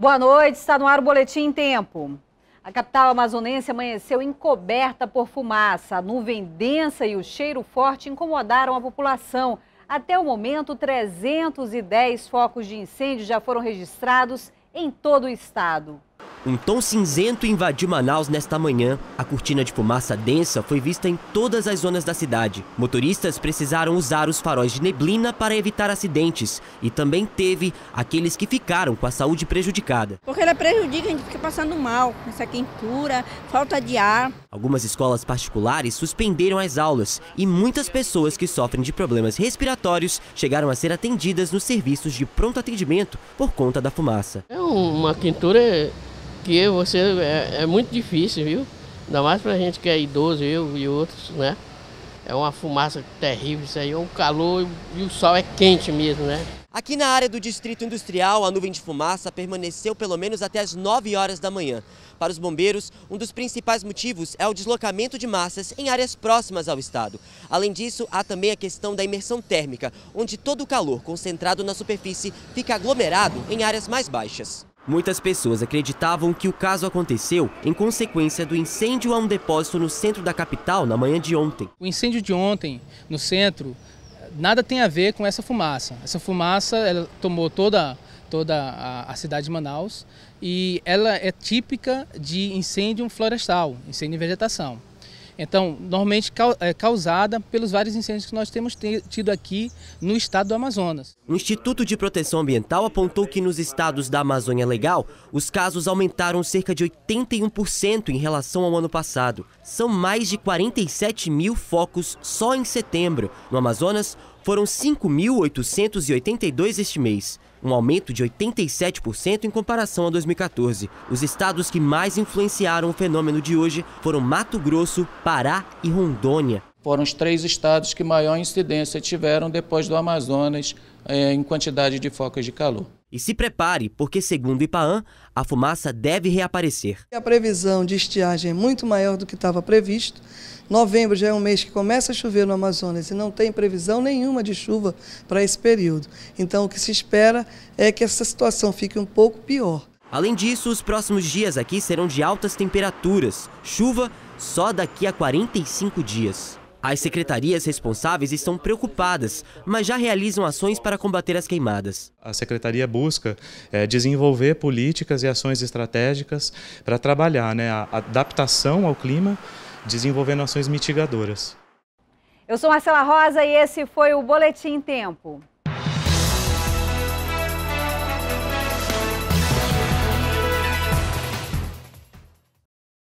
Boa noite, está no ar o Boletim Tempo. A capital amazonense amanheceu encoberta por fumaça. A nuvem densa e o cheiro forte incomodaram a população. Até o momento, 310 focos de incêndio já foram registrados em todo o estado. Um tom cinzento invadiu Manaus nesta manhã. A cortina de fumaça densa foi vista em todas as zonas da cidade. Motoristas precisaram usar os faróis de neblina para evitar acidentes e também teve aqueles que ficaram com a saúde prejudicada. Porque ela prejudica, a gente fica passando mal, com essa quentura, falta de ar. Algumas escolas particulares suspenderam as aulas e muitas pessoas que sofrem de problemas respiratórios chegaram a ser atendidas nos serviços de pronto atendimento por conta da fumaça. É uma quentura porque você é, é muito difícil, viu? Ainda mais pra gente que é idoso, eu e outros, né? É uma fumaça terrível isso aí, é um calor e o sol é quente mesmo, né? Aqui na área do Distrito Industrial, a nuvem de fumaça permaneceu pelo menos até as 9 horas da manhã. Para os bombeiros, um dos principais motivos é o deslocamento de massas em áreas próximas ao estado. Além disso, há também a questão da imersão térmica, onde todo o calor concentrado na superfície fica aglomerado em áreas mais baixas. Muitas pessoas acreditavam que o caso aconteceu em consequência do incêndio a um depósito no centro da capital na manhã de ontem. O incêndio de ontem no centro nada tem a ver com essa fumaça. Essa fumaça ela tomou toda, toda a, a cidade de Manaus e ela é típica de incêndio florestal, incêndio em vegetação. Então, normalmente é, causada pelos vários incêndios que nós temos tido aqui no estado do Amazonas. O Instituto de Proteção Ambiental apontou que nos estados da Amazônia Legal, os casos aumentaram cerca de 81% em relação ao ano passado. São mais de 47 mil focos só em setembro. No Amazonas, foram 5.882 este mês um aumento de 87% em comparação a 2014. Os estados que mais influenciaram o fenômeno de hoje foram Mato Grosso, Pará e Rondônia. Foram os três estados que maior incidência tiveram depois do Amazonas eh, em quantidade de focas de calor. E se prepare, porque segundo o IPAAN, a fumaça deve reaparecer. A previsão de estiagem é muito maior do que estava previsto. Novembro já é um mês que começa a chover no Amazonas e não tem previsão nenhuma de chuva para esse período. Então o que se espera é que essa situação fique um pouco pior. Além disso, os próximos dias aqui serão de altas temperaturas. Chuva só daqui a 45 dias. As secretarias responsáveis estão preocupadas, mas já realizam ações para combater as queimadas. A secretaria busca é, desenvolver políticas e ações estratégicas para trabalhar né, a adaptação ao clima, desenvolvendo ações mitigadoras. Eu sou Marcela Rosa e esse foi o Boletim Tempo.